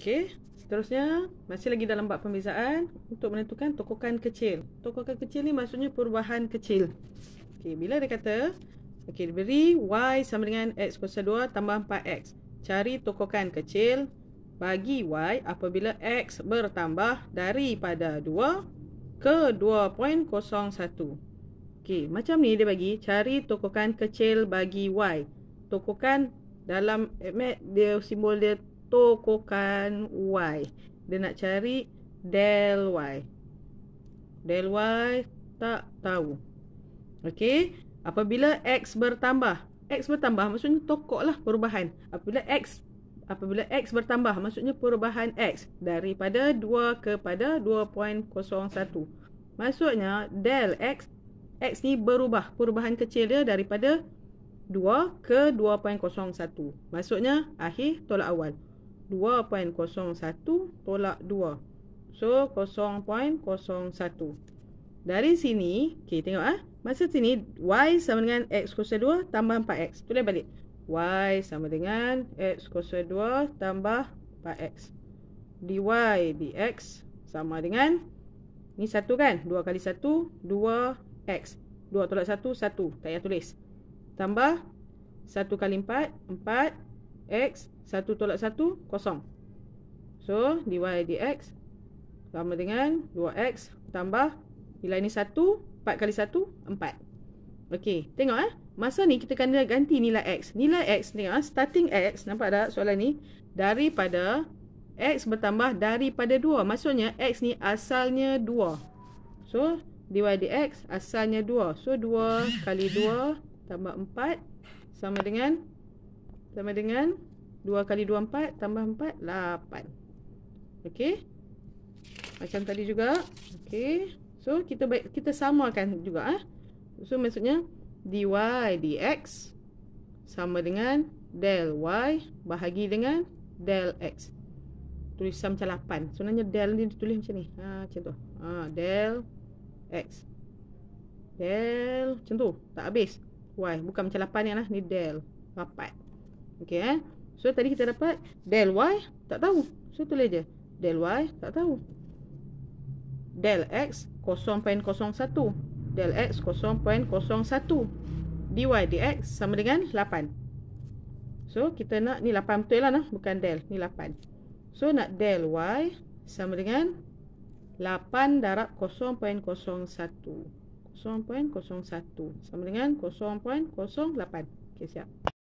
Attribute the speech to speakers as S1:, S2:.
S1: Okey. Seterusnya, masih lagi dalam bab pembezaan untuk menentukan tokokan kecil. Tokokan kecil ni maksudnya perubahan kecil. Okey, bila dia kata okey diberi y sama dengan x kuasa 2 tambah 4x. Cari tokokan kecil bagi y apabila x bertambah daripada 2 ke 2.01. Okey, macam ni dia bagi cari tokokan kecil bagi y. Tokokan dalam eh, dia simbol dia tokokan Y. Dia nak cari del Y. Del Y tak tahu. Okey. Apabila X bertambah. X bertambah maksudnya tokok lah perubahan. Apabila X apabila X bertambah maksudnya perubahan X daripada 2 kepada 2.01. Maksudnya del X X ni berubah perubahan kecil dia daripada 2 ke 2.01. Maksudnya akhir tolak awal. 2.01 tolak 2. So 0.01. Dari sini, okay, tengok ah. Ha? Masa sini y sama dengan x kuasa 2 tambah 4x. Tulis balik. y sama dengan x kuasa 2 tambah 4x. dy dx sama dengan ni 1 kan? 2 kali 1 2x. 2 tolak 1 1. Tak payah tulis. Tambah 1 kali 4 4 X 1 tolak 1 kosong So dy dx Sama dengan 2x Tambah nilai ni 1 4 kali 1 4 Okey, tengok eh Masa ni kita kena ganti nilai X Nilai X tengok eh Starting X Nampak tak soalan ni Daripada X bertambah daripada 2 Maksudnya X ni asalnya 2 So dy dx asalnya 2 So 2 kali 2 tambah 4 Sama dengan sama dengan 2 kali 2, 4 tambah 4, 8 okey. macam tadi juga okey. so kita baik, kita samakan juga eh. so maksudnya dy dx sama dengan del y bahagi dengan del x tulis sama macam 8 nanya del ni ditulis macam ni ha, macam tu, ha, del x del, macam tu, tak habis y, bukan macam 8 ni lah ni del, 8 Okay eh. So tadi kita dapat del y tak tahu. So tulis je. Del y tak tahu. Del x 0.01. Del x 0.01. dy dx sama dengan 8. So kita nak ni 8 betul lah nah. Bukan del. Ni 8. So nak del y sama dengan 8 darab 0.01. 0.01 sama dengan 0.08. Okey siap.